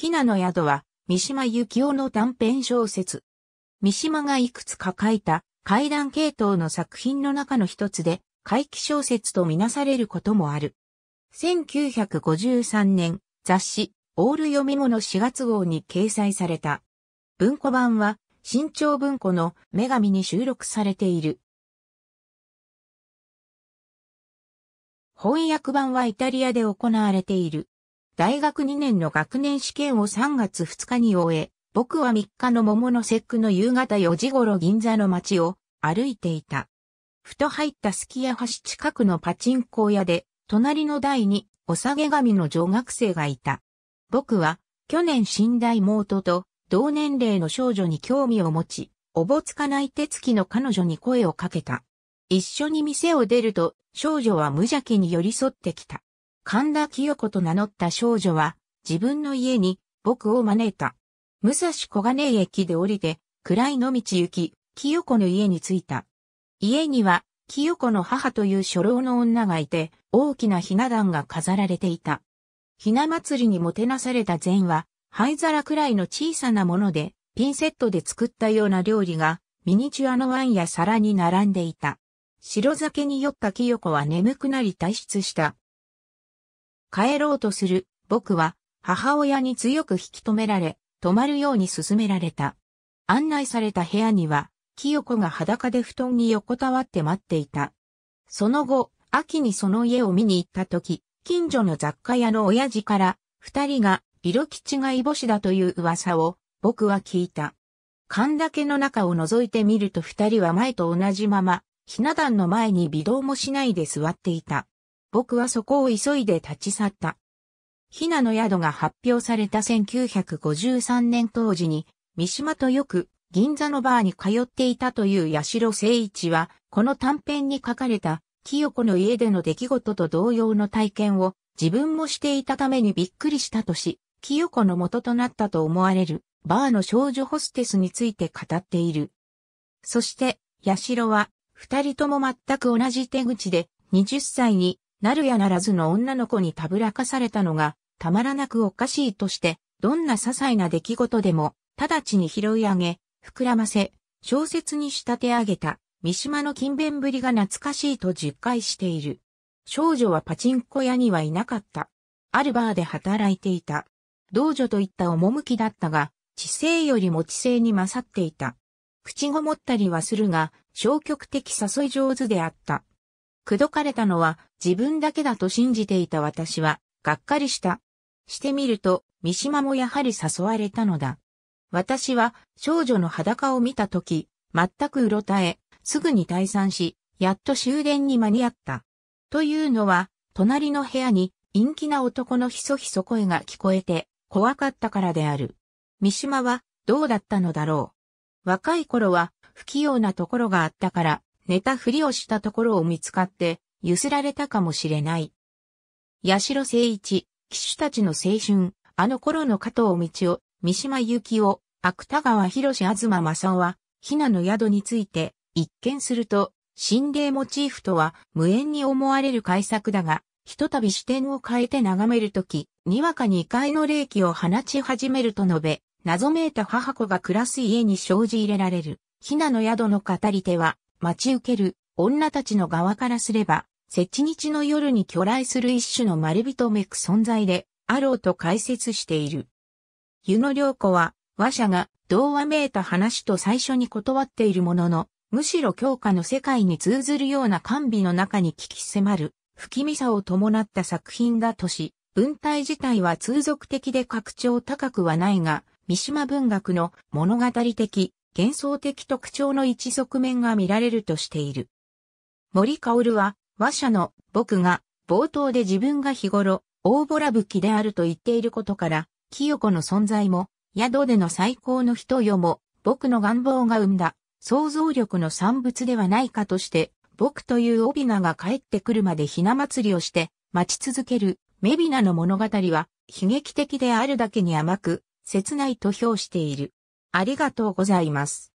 ひなの宿は、三島由紀夫の短編小説。三島がいくつか書いた階段系統の作品の中の一つで、怪奇小説とみなされることもある。1953年、雑誌、オール読み物4月号に掲載された。文庫版は、新潮文庫の女神に収録されている。翻訳版はイタリアで行われている。大学2年の学年試験を3月2日に終え、僕は3日の桃の節句の夕方4時頃銀座の街を歩いていた。ふと入ったすき家橋近くのパチンコ屋で、隣の台にお下げ髪の女学生がいた。僕は、去年死んだ妹と同年齢の少女に興味を持ち、おぼつかない手つきの彼女に声をかけた。一緒に店を出ると、少女は無邪気に寄り添ってきた。神田清子と名乗った少女は、自分の家に僕を招いた。武蔵小金井駅で降りて、暗い野道行き、清子の家に着いた。家には、清子の母という初老の女がいて、大きなひな壇が飾られていた。ひな祭りにもてなされた禅は、灰皿くらいの小さなもので、ピンセットで作ったような料理が、ミニチュアのワンや皿に並んでいた。白酒に酔った清子は眠くなり退出した。帰ろうとする、僕は、母親に強く引き止められ、泊まるように勧められた。案内された部屋には、清子が裸で布団に横たわって待っていた。その後、秋にその家を見に行った時、近所の雑貨屋の親父から、二人が、色吉がいぼしだという噂を、僕は聞いた。神だけの中を覗いてみると二人は前と同じまま、ひな壇の前に微動もしないで座っていた。僕はそこを急いで立ち去った。ヒナの宿が発表された1953年当時に、三島とよく銀座のバーに通っていたという八代聖一は、この短編に書かれた清子の家での出来事と同様の体験を自分もしていたためにびっくりしたとし、清子の元となったと思われるバーの少女ホステスについて語っている。そして、八代は、二人とも全く同じ手口で、20歳になるやならずの女の子にたぶらかされたのが、たまらなくおかしいとして、どんな些細な出来事でも、直ちに拾い上げ、膨らませ、小説に仕立て上げた、三島の勤勉ぶりが懐かしいと実感している。少女はパチンコ屋にはいなかった。あるバーで働いていた。道女といった趣だったが、知性よりも知性に勝っていた。口ごもったりはするが、消極的誘い上手であった。口説かれたのは自分だけだと信じていた私は、がっかりした。してみると、三島もやはり誘われたのだ。私は少女の裸を見たとき、全くうろたえ、すぐに退散し、やっと終電に間に合った。というのは、隣の部屋に陰気な男のひそひそ声が聞こえて、怖かったからである。三島はどうだったのだろう。若い頃は不器用なところがあったから、寝たふりをしたところを見つかって、ゆすられたかもしれない。八代聖一、騎手たちの青春、あの頃の加藤道夫、三島由紀夫、芥川博士東正夫は、ひなの宿について、一見すると、心霊モチーフとは無縁に思われる改作だが、ひとたび視点を変えて眺めるとき、にわかに異界の霊気を放ち始めると述べ、謎めいた母子が暮らす家に生じ入れられる、ひなの宿の語り手は、待ち受ける女たちの側からすれば、設置日の夜に巨来する一種の丸人めく存在で、あろうと解説している。湯野良子は、話者が童話めいた話と最初に断っているものの、むしろ教科の世界に通ずるような甘美の中に聞き迫る、不気味さを伴った作品だとし、文体自体は通俗的で拡張高くはないが、三島文学の物語的、幻想的特徴の一側面が見られるとしている。森薫は、和者の僕が冒頭で自分が日頃、大ボラ吹きであると言っていることから、清子の存在も、宿での最高の人よも、僕の願望が生んだ、想像力の産物ではないかとして、僕という帯名が帰ってくるまでひな祭りをして、待ち続ける、メビナの物語は、悲劇的であるだけに甘く、切ないと評している。ありがとうございます。